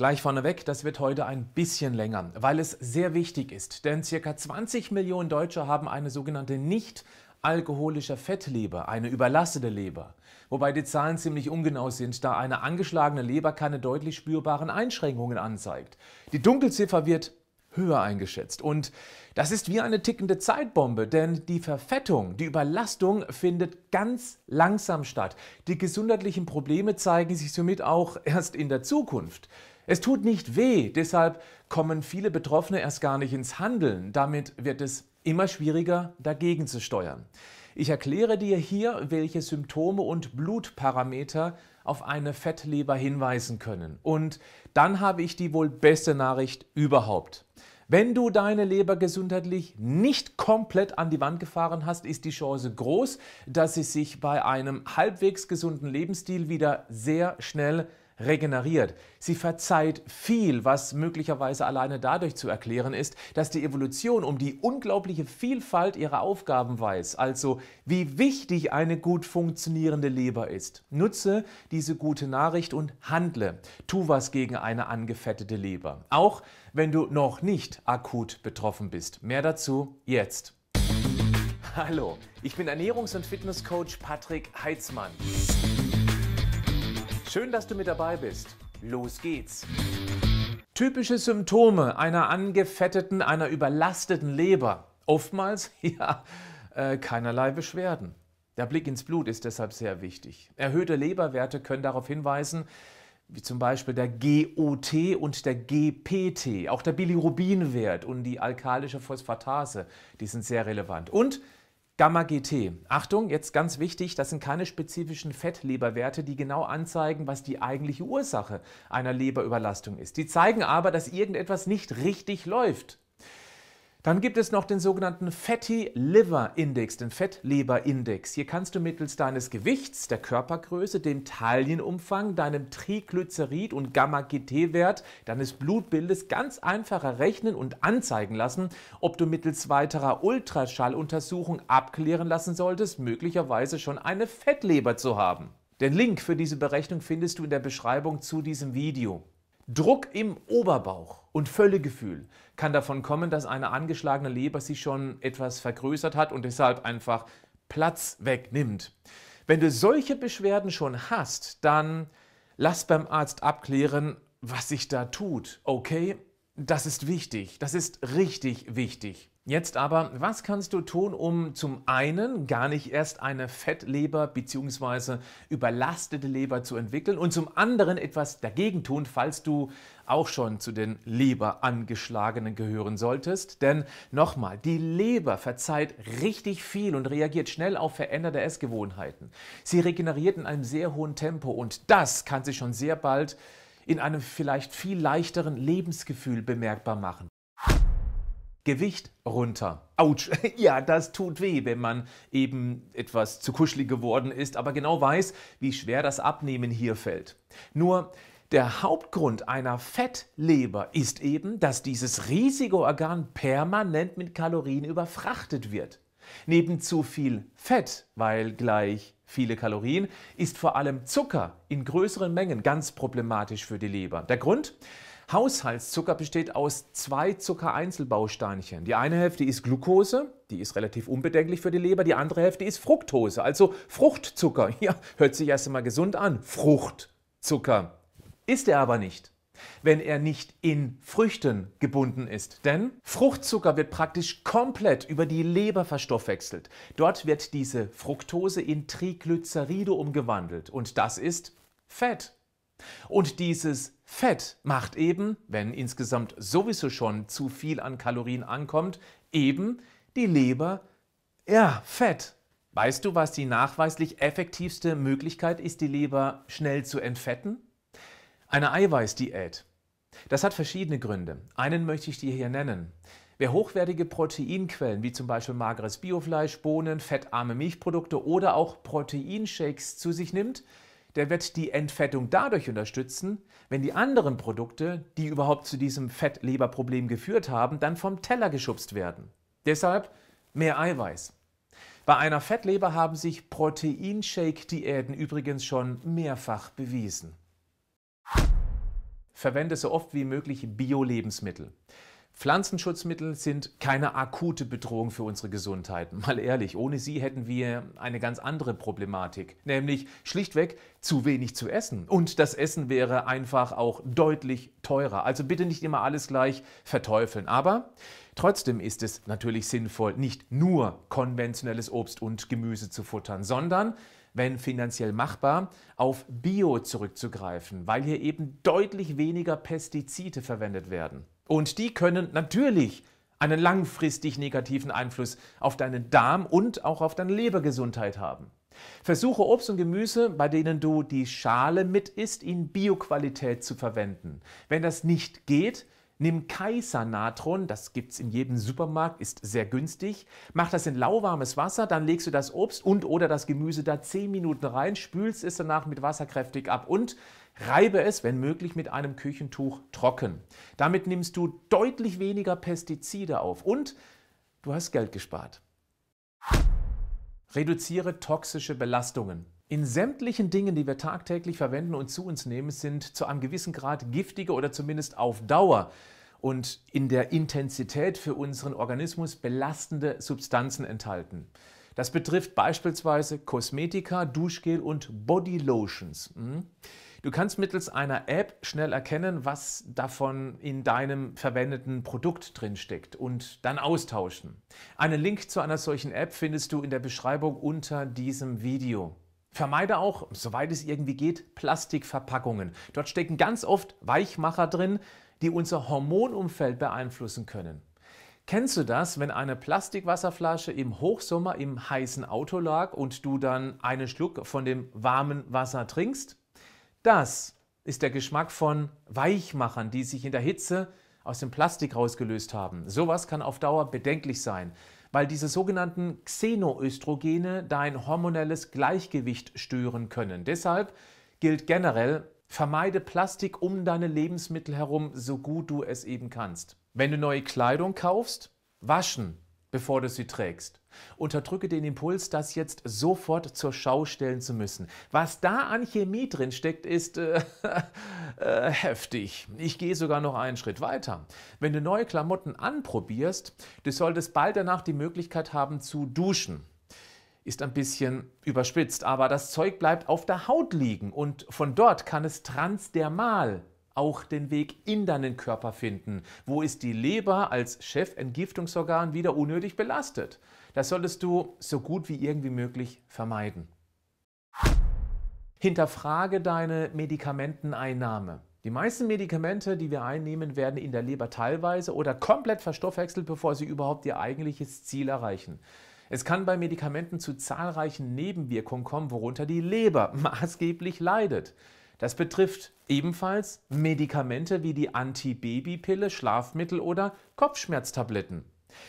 Gleich vorneweg, das wird heute ein bisschen länger, weil es sehr wichtig ist, denn circa 20 Millionen Deutsche haben eine sogenannte nicht alkoholische Fettleber, eine überlastete Leber. Wobei die Zahlen ziemlich ungenau sind, da eine angeschlagene Leber keine deutlich spürbaren Einschränkungen anzeigt. Die Dunkelziffer wird höher eingeschätzt. Und das ist wie eine tickende Zeitbombe, denn die Verfettung, die Überlastung findet ganz langsam statt. Die gesundheitlichen Probleme zeigen sich somit auch erst in der Zukunft. Es tut nicht weh, deshalb kommen viele Betroffene erst gar nicht ins Handeln. Damit wird es immer schwieriger, dagegen zu steuern. Ich erkläre dir hier, welche Symptome und Blutparameter auf eine Fettleber hinweisen können. Und dann habe ich die wohl beste Nachricht überhaupt. Wenn du deine Leber gesundheitlich nicht komplett an die Wand gefahren hast, ist die Chance groß, dass sie sich bei einem halbwegs gesunden Lebensstil wieder sehr schnell regeneriert. Sie verzeiht viel, was möglicherweise alleine dadurch zu erklären ist, dass die Evolution um die unglaubliche Vielfalt ihrer Aufgaben weiß, also wie wichtig eine gut funktionierende Leber ist. Nutze diese gute Nachricht und handle. Tu was gegen eine angefettete Leber, auch wenn du noch nicht akut betroffen bist. Mehr dazu jetzt. Hallo, ich bin Ernährungs- und Fitnesscoach Patrick Heitzmann. Schön, dass du mit dabei bist. Los geht's! Typische Symptome einer angefetteten, einer überlasteten Leber. Oftmals, ja, äh, keinerlei Beschwerden. Der Blick ins Blut ist deshalb sehr wichtig. Erhöhte Leberwerte können darauf hinweisen, wie zum Beispiel der GOT und der GPT, auch der Bilirubinwert und die alkalische Phosphatase, die sind sehr relevant. Und Gamma-GT. Achtung, jetzt ganz wichtig, das sind keine spezifischen Fettleberwerte, die genau anzeigen, was die eigentliche Ursache einer Leberüberlastung ist. Die zeigen aber, dass irgendetwas nicht richtig läuft. Dann gibt es noch den sogenannten Fatty Liver Index, den Fettleberindex. Hier kannst du mittels deines Gewichts, der Körpergröße, dem Talienumfang, deinem Triglycerid- und Gamma-GT-Wert deines Blutbildes ganz einfach errechnen und anzeigen lassen, ob du mittels weiterer Ultraschalluntersuchung abklären lassen solltest, möglicherweise schon eine Fettleber zu haben. Den Link für diese Berechnung findest du in der Beschreibung zu diesem Video. Druck im Oberbauch und Völlegefühl kann davon kommen, dass eine angeschlagene Leber sich schon etwas vergrößert hat und deshalb einfach Platz wegnimmt. Wenn du solche Beschwerden schon hast, dann lass beim Arzt abklären, was sich da tut. Okay? Das ist wichtig. Das ist richtig wichtig. Jetzt aber, was kannst du tun, um zum einen gar nicht erst eine Fettleber bzw. überlastete Leber zu entwickeln und zum anderen etwas dagegen tun, falls du auch schon zu den Leberangeschlagenen gehören solltest? Denn nochmal, die Leber verzeiht richtig viel und reagiert schnell auf veränderte Essgewohnheiten. Sie regeneriert in einem sehr hohen Tempo und das kann sich schon sehr bald in einem vielleicht viel leichteren Lebensgefühl bemerkbar machen. Gewicht runter. Autsch, ja, das tut weh, wenn man eben etwas zu kuschelig geworden ist, aber genau weiß, wie schwer das Abnehmen hier fällt. Nur der Hauptgrund einer Fettleber ist eben, dass dieses riesige Organ permanent mit Kalorien überfrachtet wird. Neben zu viel Fett, weil gleich viele Kalorien, ist vor allem Zucker in größeren Mengen ganz problematisch für die Leber. Der Grund? Haushaltszucker besteht aus zwei Zuckereinzelbausteinchen. Die eine Hälfte ist Glucose, die ist relativ unbedenklich für die Leber, die andere Hälfte ist Fructose, also Fruchtzucker. Ja, hört sich erst einmal gesund an. Fruchtzucker. Ist er aber nicht wenn er nicht in Früchten gebunden ist. Denn Fruchtzucker wird praktisch komplett über die Leber verstoffwechselt. Dort wird diese Fructose in Triglyceride umgewandelt und das ist Fett. Und dieses Fett macht eben, wenn insgesamt sowieso schon zu viel an Kalorien ankommt, eben die Leber, ja, Fett. Weißt du, was die nachweislich effektivste Möglichkeit ist, die Leber schnell zu entfetten? Eine Eiweißdiät. Das hat verschiedene Gründe. Einen möchte ich dir hier nennen. Wer hochwertige Proteinquellen wie zum Beispiel mageres Biofleisch, Bohnen, fettarme Milchprodukte oder auch Proteinshakes zu sich nimmt, der wird die Entfettung dadurch unterstützen, wenn die anderen Produkte, die überhaupt zu diesem Fettleberproblem geführt haben, dann vom Teller geschubst werden. Deshalb mehr Eiweiß. Bei einer Fettleber haben sich Proteinshake-Diäten übrigens schon mehrfach bewiesen. Verwende so oft wie möglich Bio-Lebensmittel. Pflanzenschutzmittel sind keine akute Bedrohung für unsere Gesundheit. Mal ehrlich, ohne sie hätten wir eine ganz andere Problematik, nämlich schlichtweg zu wenig zu essen. Und das Essen wäre einfach auch deutlich teurer. Also bitte nicht immer alles gleich verteufeln. Aber trotzdem ist es natürlich sinnvoll, nicht nur konventionelles Obst und Gemüse zu futtern, sondern wenn finanziell machbar, auf Bio zurückzugreifen, weil hier eben deutlich weniger Pestizide verwendet werden. Und die können natürlich einen langfristig negativen Einfluss auf deinen Darm und auch auf deine Lebergesundheit haben. Versuche Obst und Gemüse, bei denen du die Schale mit isst, in Bioqualität zu verwenden. Wenn das nicht geht, Nimm Kaisernatron, das gibt es in jedem Supermarkt, ist sehr günstig. Mach das in lauwarmes Wasser, dann legst du das Obst und oder das Gemüse da 10 Minuten rein, spülst es danach mit Wasser kräftig ab und reibe es, wenn möglich, mit einem Küchentuch trocken. Damit nimmst du deutlich weniger Pestizide auf und du hast Geld gespart. Reduziere toxische Belastungen. In sämtlichen Dingen, die wir tagtäglich verwenden und zu uns nehmen, sind zu einem gewissen Grad giftige oder zumindest auf Dauer und in der Intensität für unseren Organismus belastende Substanzen enthalten. Das betrifft beispielsweise Kosmetika, Duschgel und Bodylotions. Hm? Du kannst mittels einer App schnell erkennen, was davon in deinem verwendeten Produkt drinsteckt und dann austauschen. Einen Link zu einer solchen App findest du in der Beschreibung unter diesem Video. Vermeide auch, soweit es irgendwie geht, Plastikverpackungen. Dort stecken ganz oft Weichmacher drin, die unser Hormonumfeld beeinflussen können. Kennst du das, wenn eine Plastikwasserflasche im Hochsommer im heißen Auto lag und du dann einen Schluck von dem warmen Wasser trinkst? Das ist der Geschmack von Weichmachern, die sich in der Hitze aus dem Plastik rausgelöst haben. Sowas kann auf Dauer bedenklich sein weil diese sogenannten Xenoöstrogene dein hormonelles Gleichgewicht stören können. Deshalb gilt generell, vermeide Plastik um deine Lebensmittel herum, so gut du es eben kannst. Wenn du neue Kleidung kaufst, waschen bevor du sie trägst. Unterdrücke den Impuls, das jetzt sofort zur Schau stellen zu müssen. Was da an Chemie drin steckt, ist äh, äh, heftig. Ich gehe sogar noch einen Schritt weiter. Wenn du neue Klamotten anprobierst, du solltest bald danach die Möglichkeit haben zu duschen. Ist ein bisschen überspitzt, aber das Zeug bleibt auf der Haut liegen und von dort kann es transdermal auch den Weg in deinen Körper finden. Wo ist die Leber als Chefentgiftungsorgan wieder unnötig belastet? Das solltest du so gut wie irgendwie möglich vermeiden. Hinterfrage deine Medikamenteneinnahme. Die meisten Medikamente, die wir einnehmen, werden in der Leber teilweise oder komplett verstoffwechselt, bevor sie überhaupt ihr eigentliches Ziel erreichen. Es kann bei Medikamenten zu zahlreichen Nebenwirkungen kommen, worunter die Leber maßgeblich leidet. Das betrifft ebenfalls Medikamente wie die Antibabypille, Schlafmittel oder Kopfschmerztabletten.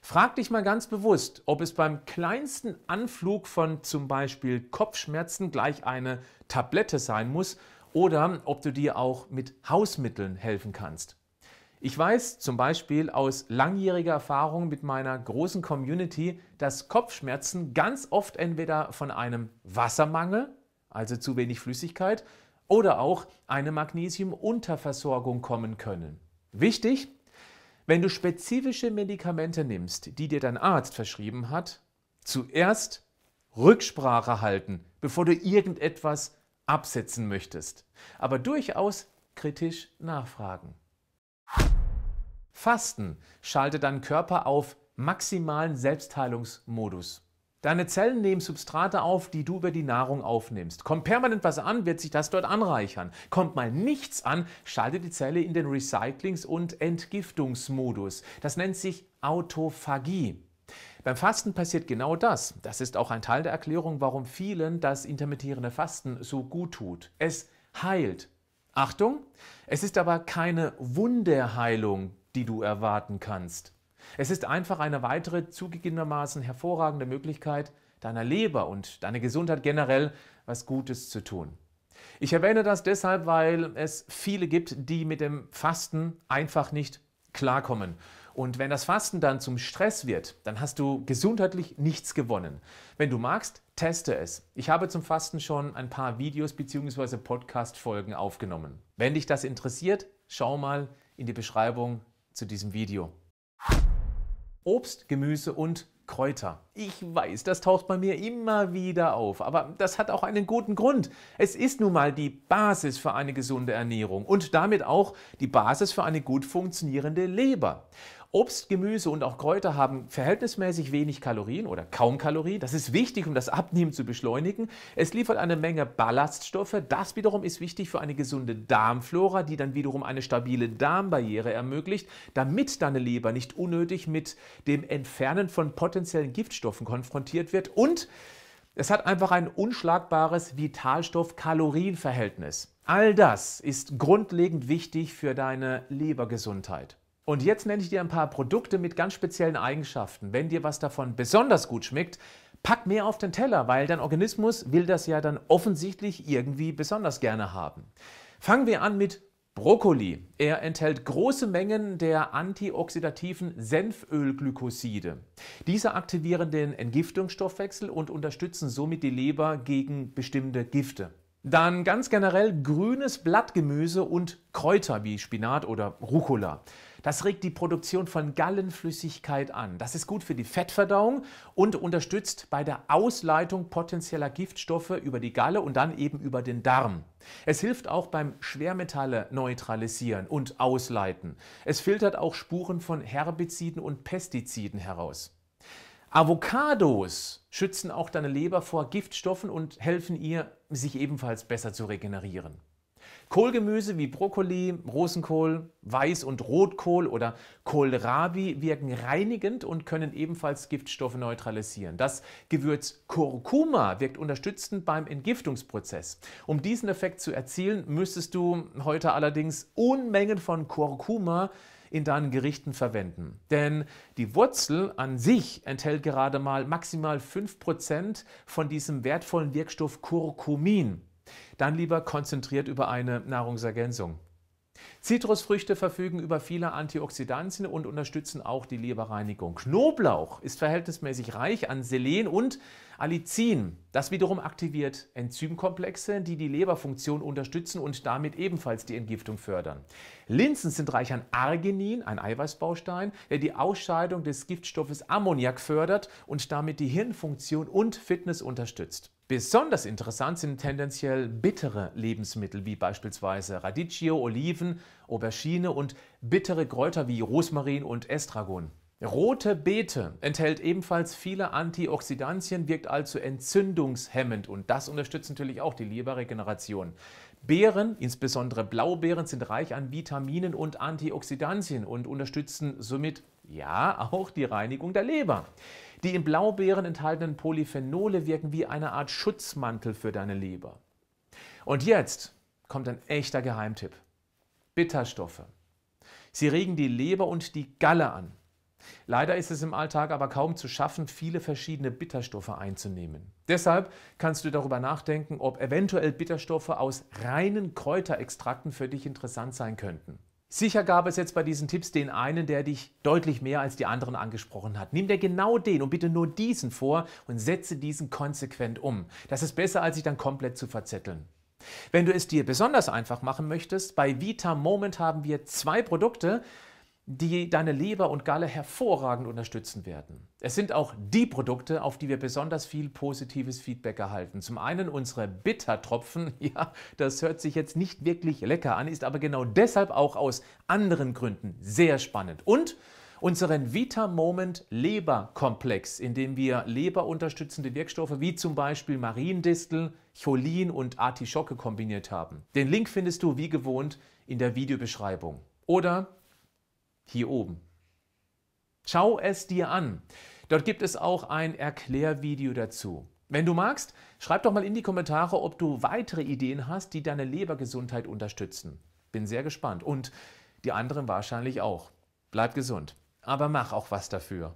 Frag dich mal ganz bewusst, ob es beim kleinsten Anflug von zum Beispiel Kopfschmerzen gleich eine Tablette sein muss oder ob du dir auch mit Hausmitteln helfen kannst. Ich weiß zum Beispiel aus langjähriger Erfahrung mit meiner großen Community, dass Kopfschmerzen ganz oft entweder von einem Wassermangel, also zu wenig Flüssigkeit, oder auch eine Magnesiumunterversorgung kommen können. Wichtig, wenn du spezifische Medikamente nimmst, die dir dein Arzt verschrieben hat, zuerst Rücksprache halten, bevor du irgendetwas absetzen möchtest. Aber durchaus kritisch nachfragen. Fasten schaltet deinen Körper auf maximalen Selbstheilungsmodus. Deine Zellen nehmen Substrate auf, die du über die Nahrung aufnimmst. Kommt permanent was an, wird sich das dort anreichern. Kommt mal nichts an, schaltet die Zelle in den Recyclings- und Entgiftungsmodus. Das nennt sich Autophagie. Beim Fasten passiert genau das. Das ist auch ein Teil der Erklärung, warum vielen das intermittierende Fasten so gut tut. Es heilt. Achtung, es ist aber keine Wunderheilung, die du erwarten kannst. Es ist einfach eine weitere zugegebenermaßen hervorragende Möglichkeit, deiner Leber und deiner Gesundheit generell was Gutes zu tun. Ich erwähne das deshalb, weil es viele gibt, die mit dem Fasten einfach nicht klarkommen. Und wenn das Fasten dann zum Stress wird, dann hast du gesundheitlich nichts gewonnen. Wenn du magst, teste es. Ich habe zum Fasten schon ein paar Videos bzw. Podcast-Folgen aufgenommen. Wenn dich das interessiert, schau mal in die Beschreibung zu diesem Video. Obst, Gemüse und Kräuter. Ich weiß, das taucht bei mir immer wieder auf, aber das hat auch einen guten Grund. Es ist nun mal die Basis für eine gesunde Ernährung und damit auch die Basis für eine gut funktionierende Leber. Obst, Gemüse und auch Kräuter haben verhältnismäßig wenig Kalorien oder kaum Kalorien. Das ist wichtig, um das Abnehmen zu beschleunigen. Es liefert eine Menge Ballaststoffe. Das wiederum ist wichtig für eine gesunde Darmflora, die dann wiederum eine stabile Darmbarriere ermöglicht, damit deine Leber nicht unnötig mit dem Entfernen von potenziellen Giftstoffen konfrontiert wird. Und es hat einfach ein unschlagbares Vitalstoff-Kalorien-Verhältnis. All das ist grundlegend wichtig für deine Lebergesundheit. Und jetzt nenne ich dir ein paar Produkte mit ganz speziellen Eigenschaften. Wenn dir was davon besonders gut schmeckt, pack mehr auf den Teller, weil dein Organismus will das ja dann offensichtlich irgendwie besonders gerne haben. Fangen wir an mit Brokkoli. Er enthält große Mengen der antioxidativen Senfölglycoside. Diese aktivieren den Entgiftungsstoffwechsel und unterstützen somit die Leber gegen bestimmte Gifte. Dann ganz generell grünes Blattgemüse und Kräuter wie Spinat oder Rucola. Das regt die Produktion von Gallenflüssigkeit an. Das ist gut für die Fettverdauung und unterstützt bei der Ausleitung potenzieller Giftstoffe über die Galle und dann eben über den Darm. Es hilft auch beim Schwermetalle neutralisieren und ausleiten. Es filtert auch Spuren von Herbiziden und Pestiziden heraus. Avocados schützen auch deine Leber vor Giftstoffen und helfen ihr, sich ebenfalls besser zu regenerieren. Kohlgemüse wie Brokkoli, Rosenkohl, Weiß- und Rotkohl oder Kohlrabi wirken reinigend und können ebenfalls Giftstoffe neutralisieren. Das Gewürz Kurkuma wirkt unterstützend beim Entgiftungsprozess. Um diesen Effekt zu erzielen, müsstest du heute allerdings Unmengen von Kurkuma in deinen Gerichten verwenden. Denn die Wurzel an sich enthält gerade mal maximal 5% von diesem wertvollen Wirkstoff Kurkumin dann lieber konzentriert über eine Nahrungsergänzung. Zitrusfrüchte verfügen über viele Antioxidantien und unterstützen auch die Leberreinigung. Knoblauch ist verhältnismäßig reich an Selen und Allicin. Das wiederum aktiviert Enzymkomplexe, die die Leberfunktion unterstützen und damit ebenfalls die Entgiftung fördern. Linsen sind reich an Arginin, ein Eiweißbaustein, der die Ausscheidung des Giftstoffes Ammoniak fördert und damit die Hirnfunktion und Fitness unterstützt. Besonders interessant sind tendenziell bittere Lebensmittel wie beispielsweise Radicchio, Oliven, Aubergine und bittere Kräuter wie Rosmarin und Estragon. Rote Beete enthält ebenfalls viele Antioxidantien, wirkt also entzündungshemmend und das unterstützt natürlich auch die Leberregeneration. Beeren, insbesondere Blaubeeren, sind reich an Vitaminen und Antioxidantien und unterstützen somit ja auch die Reinigung der Leber. Die in Blaubeeren enthaltenen Polyphenole wirken wie eine Art Schutzmantel für deine Leber. Und jetzt kommt ein echter Geheimtipp. Bitterstoffe. Sie regen die Leber und die Galle an. Leider ist es im Alltag aber kaum zu schaffen, viele verschiedene Bitterstoffe einzunehmen. Deshalb kannst du darüber nachdenken, ob eventuell Bitterstoffe aus reinen Kräuterextrakten für dich interessant sein könnten. Sicher gab es jetzt bei diesen Tipps den einen, der dich deutlich mehr als die anderen angesprochen hat. Nimm dir genau den und bitte nur diesen vor und setze diesen konsequent um. Das ist besser, als sich dann komplett zu verzetteln. Wenn du es dir besonders einfach machen möchtest, bei Vita Moment haben wir zwei Produkte, die deine Leber und Galle hervorragend unterstützen werden. Es sind auch die Produkte, auf die wir besonders viel positives Feedback erhalten. Zum einen unsere Bittertropfen, ja, das hört sich jetzt nicht wirklich lecker an, ist aber genau deshalb auch aus anderen Gründen sehr spannend. Und unseren Vita Moment Leberkomplex, in dem wir leberunterstützende Wirkstoffe wie zum Beispiel Mariendistel, Cholin und Artischocke kombiniert haben. Den Link findest du wie gewohnt in der Videobeschreibung. Oder hier oben. Schau es dir an. Dort gibt es auch ein Erklärvideo dazu. Wenn du magst, schreib doch mal in die Kommentare, ob du weitere Ideen hast, die deine Lebergesundheit unterstützen. Bin sehr gespannt. Und die anderen wahrscheinlich auch. Bleib gesund, aber mach auch was dafür.